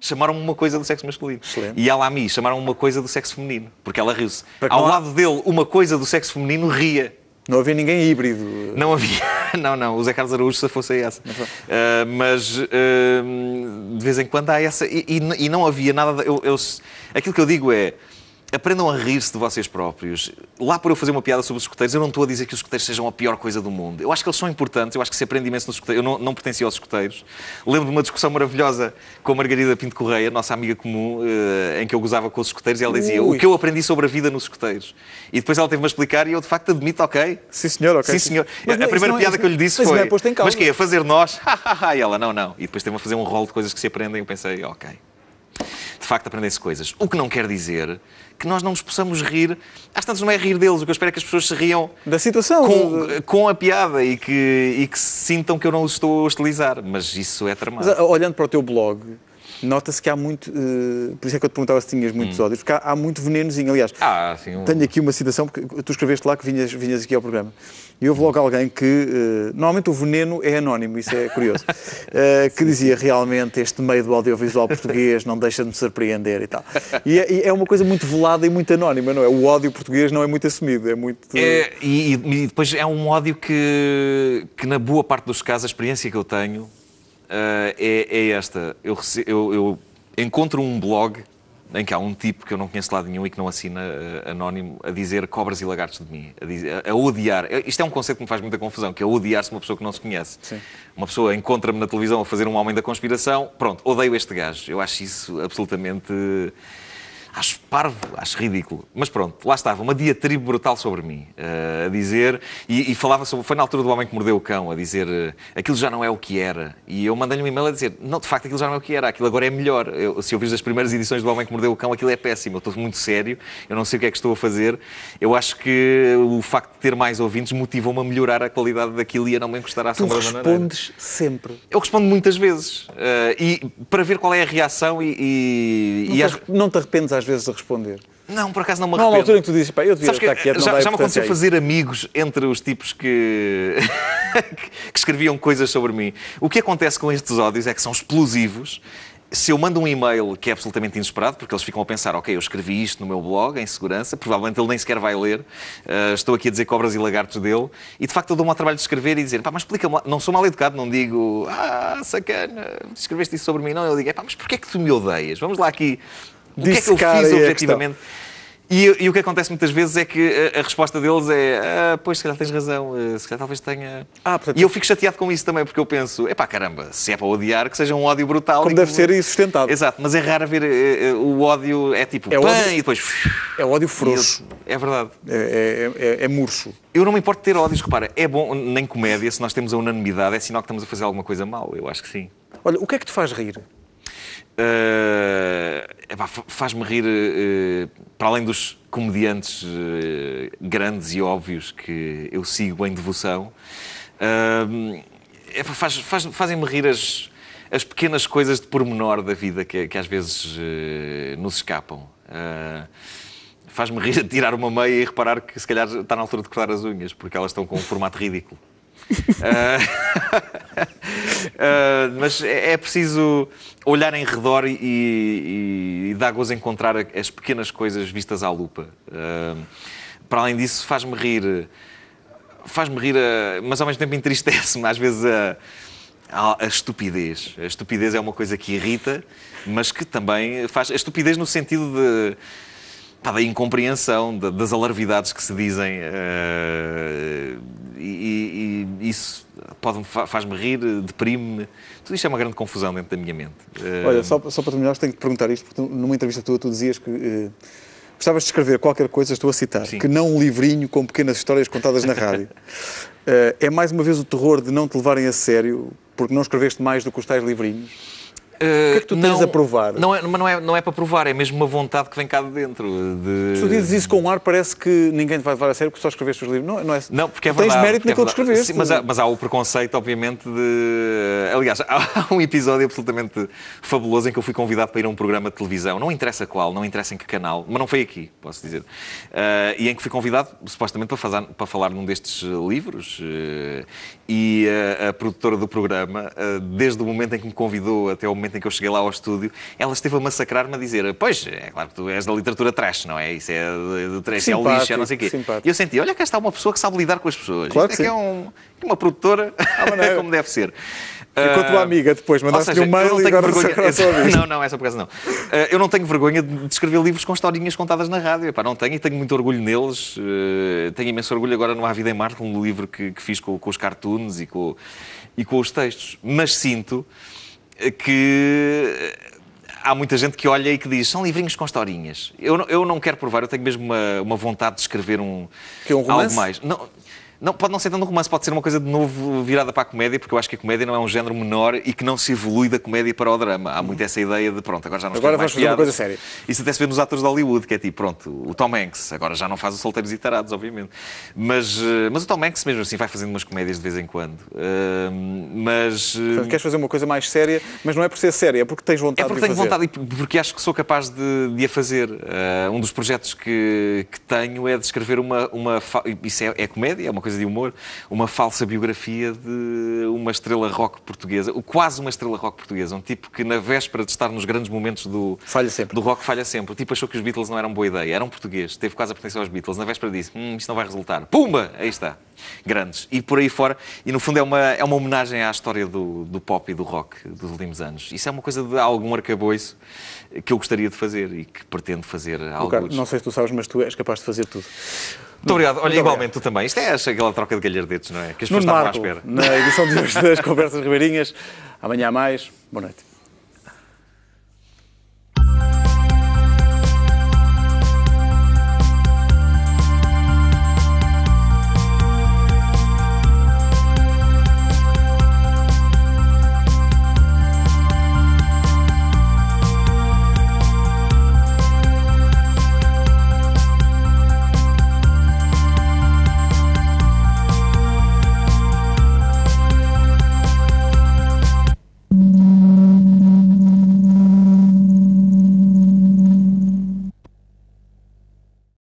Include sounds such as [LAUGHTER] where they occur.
Chamaram-me uma coisa do sexo masculino. Excelente. E ela a mim chamaram uma coisa do sexo feminino, porque ela riu-se. Ao lado dele, uma coisa do sexo feminino ria. Não havia ninguém híbrido. Não havia. [LAUGHS] Não, não. O Zé Carlos Araújo se fosse essa. Mas, uh, mas uh, de vez em quando há essa. E, e, e não havia nada. Eu, eu, aquilo que eu digo é. Aprendam a rir-se de vocês próprios. Lá por eu fazer uma piada sobre os escuteiros, eu não estou a dizer que os escuteiros sejam a pior coisa do mundo. Eu acho que eles são importantes, eu acho que se aprende imenso nos escuteiros. Eu não, não pertenci aos escuteiros. Lembro de uma discussão maravilhosa com a Margarida Pinto Correia, nossa amiga comum, eh, em que eu gozava com os escuteiros, e ela dizia Ui. o que eu aprendi sobre a vida nos escuteiros. E depois ela teve-me a explicar e eu de facto admito, ok. Sim, senhor, ok. Sim, senhor. Mas, a primeira piada é- que eu lhe disse é foi. Mas que é, fazer nós? [LAUGHS] e ela, não, não. E depois teve-me a fazer um rol de coisas que se aprendem. Eu pensei, ok de facto aprendem-se coisas. O que não quer dizer que nós não nos possamos rir. Às tantas não é rir deles, o que eu espero é que as pessoas se riam da situação com, de... com a piada e que, e que sintam que eu não os estou a hostilizar, mas isso é tramado. Mas, olhando para o teu blog, nota-se que há muito. Uh, por isso é que eu te perguntava se tinhas muitos hum. ódios, porque há, há, muito venenozinho. Aliás, ah, sim, um... tenho aqui uma citação, porque tu escreveste lá que vinhas, vinhas aqui ao programa. E houve logo hum. alguém que. Uh, normalmente o veneno é anónimo, isso é curioso. Uh, [LAUGHS] que dizia realmente este meio do audiovisual português não deixa de me surpreender e tal. E é, e é, uma coisa muito velada e muito anónima, não é? O ódio português não é muito assumido, é muito. É, e, e, depois é um ódio que, que, na boa parte dos casos, a experiência que eu tenho ah, é, é, esta. Eu, eu, eu, encontro um blog em que há um tipo que eu não conheço de lado nenhum e que não assina uh, anónimo a dizer cobras e lagartos de mim, a, dizer, a, a, odiar. Isto é um conceito que me faz muita confusão, que é odiar-se uma pessoa que não se conhece. Sim. Uma pessoa encontra-me na televisão a fazer um homem da conspiração, pronto, odeio este gajo. Eu acho isso absolutamente Acho parvo, acho ridículo. Mas pronto, lá estava, uma diatribe brutal sobre mim, uh, a dizer, e, e, falava sobre, foi na altura do Homem que Mordeu o Cão, a dizer, uh, aquilo já não é o que era. E eu mandei-lhe um e-mail a dizer, não, de facto, aquilo já não é o que era, aquilo agora é melhor. Eu, se ouvires as primeiras edições do Homem que Mordeu o Cão, aquilo é péssimo, eu estou muito sério, eu não sei o que é que estou a fazer. Eu acho que o facto de ter mais ouvintes motivou-me a melhorar a qualidade daquilo e a não me encostar à tu sombra da respondes sempre. Eu respondo muitas vezes, uh, e para ver qual é a reação e... e, não, e te, não te arrependes às vezes a responder. Não, por acaso não me arrependo. Não, altura em que tu dizes, pá, eu devia Sabes estar quieto, já, não já, me aconteceu fazer amigos entre os tipos que... [LAUGHS] que escreviam coisas sobre mim. O que acontece com estes ódios é que são explosivos se eu mando um e-mail que é absolutamente inesperado, porque eles ficam a pensar, ok, eu escrevi isto no meu blog, em segurança, provavelmente ele nem sequer vai ler, uh, estou aqui a dizer cobras e lagartos dele, e de facto eu dou-me ao trabalho de escrever e dizer, pá, mas explica-me, não sou mal educado, não digo, ah, sacana, escreveste isso sobre mim, não, eu digo, pá, mas porquê é que tu me odeias? Vamos lá aqui o que é que eu fiz é objetivamente? E, e, o que acontece muitas vezes é que a, a resposta deles é: ah, pois, se calhar tens razão, eh, se calhar talvez tenha. Ah, portanto... E eu fico chateado com isso também, porque eu penso: é pá, caramba, se é para odiar, que seja um ódio brutal. Como deve que... ser sustentado. Exato, mas é raro ver uh, eh, uh, eh, o ódio, é tipo é pã, ódio... e depois. É ódio frouxo. É verdade. É, é, é, é murcho. Eu não me importo de ter ódios, repara, é bom, nem comédia, se nós temos a unanimidade, é sinal que estamos a fazer alguma coisa mal, eu acho que sim. Olha, o que é que te faz rir? Uh Epá, faz-me rir, eh, eh, para além dos comediantes eh, grandes e óbvios que eu sigo em devoção, epá, faz, faz, fazem-me rir as, as pequenas coisas de pormenor da vida que, que às vezes nos escapam. faz-me rir [LAUGHS] tirar uma meia e reparar que se calhar está na altura de cortar as unhas, porque elas estão com um formato ridículo. uh... [LAUGHS] [LAUGHS] Ah, mas é, é preciso olhar em redor e, e, e dar gozo encontrar as pequenas coisas vistas à lupa. Uh, para além disso, faz-me rir. Faz-me rir, ah, mas ao mesmo tempo entristece-me às vezes a, a, a, estupidez. A estupidez é uma coisa que irrita, mas que também faz. A estupidez no sentido de da incompreensão, das alarvidades que se dizem. Uh, e, e, isso faz-me rir, deprime-me. Tudo isto é uma grande confusão dentro da minha mente. Eh, Olha, só, só para terminar, tenho que perguntar isto, porque numa entrevista tua tu dizias que uh, gostavas de escrever qualquer coisa, estou a citar, Sim. que não um livrinho com pequenas histórias contadas na rádio. uh, [LAUGHS] é mais uma vez o terror de não te levarem a sério, porque não escreveste mais do que os tais livrinhos. Uh, que é que tu tens não, a provar? Não é, não é, não é para provar, é mesmo uma vontade que vem cá de dentro. De... Se tu dizes isso com um ar, parece que ninguém te vai levar a sério porque só escreveste os livros. Não, não, é... Assim. não porque é verdade. Tens mérito é naquilo é que escreveste. Sim, mas, há, mas há o preconceito, obviamente, de. Aliás, [LAUGHS] há um episódio absolutamente fabuloso em que eu fui convidado para ir a um programa de televisão, não interessa qual, não interessa em que canal, mas não foi aqui, posso dizer. Uh, e em que fui convidado, supostamente, para, fazer, para falar num destes livros. Uh, e a, a produtora do programa, eh, desde o momento em que me convidou até o momento momento em que eu cheguei lá ao estúdio, ela esteve a massacrar-me a dizer: Pois, é claro que tu és da literatura trash, não é? Isso é do trash, é o lixo, é não sei o quê. Simpático. E eu senti: Olha, cá está uma pessoa que sabe lidar com as pessoas. Claro Isto que é, que é um, é uma produtora, ah, [LAUGHS] é. como deve ser. Ficou tua ah, amiga depois, mandaste-lhe um mail e agora vergonha... Essa... Não, não, é essa por acaso não. Uh, eu não tenho vergonha de escrever livros com historinhas contadas na rádio. Epá, não tenho e tenho muito orgulho neles. Uh, tenho imenso orgulho agora no Há Vida em Marte, um livro que, que fiz com, com, os cartoons e com, e com os textos. Mas sinto que eh, há muita gente que olha e que diz são livrinhos com historinhas. Eu, eu não quero provar, eu tenho mesmo uma, uma vontade de escrever um, que é um romance? algo mais. Não, não, pode não ser tanto um romance, pode ser uma coisa de novo virada para a comédia, porque eu acho que a comédia não é um género menor e que não se evolui da comédia para o drama. Há muito essa ideia de, pronto, agora já não Agora vamos fazer uma coisa séria. Isso até se vê nos atores de Hollywood, que é tipo, pronto, o Tom Hanks, agora já não faz os solteiros e tarados, obviamente. Mas, eh, mas o Tom Hanks mesmo assim vai fazendo umas comédias de vez em quando. Uh, mas... Portanto, eh, queres fazer uma coisa mais séria, mas não é por ser séria, é porque tens vontade é porque tenho fazer. vontade e porque acho que sou capaz de, de a fazer. Uh, um dos projetos que, que tenho é de escrever uma... uma Isso é, é comédia, é uma coisa de humor, uma falsa biografia de uma estrela rock portuguesa, ou quase uma estrela rock portuguesa, um tipo que na véspera de estar nos grandes momentos do, falha sempre. do rock falha sempre. O tipo achou que os Beatles não eram boa ideia, eram português, teve quase a pertencer aos Beatles, na véspera disse, hum, isto não vai resultar. Pumba! Aí está. Grandes. E por aí fora, e no fundo é uma, é uma homenagem à história do, do pop e do rock dos últimos anos. Isso é uma coisa de algum arcabouço que eu gostaria de fazer e que pretendo fazer. algo, Não sei se tu sabes, mas tu és capaz de fazer tudo. Muito obrigado. Olha, Muito igualmente obrigado. tu também. Isto é aquela troca de galhardetes, não é? Que as pessoas estavam à espera. Na edição de hoje das Conversas Ribeirinhas. Amanhã mais. Boa noite.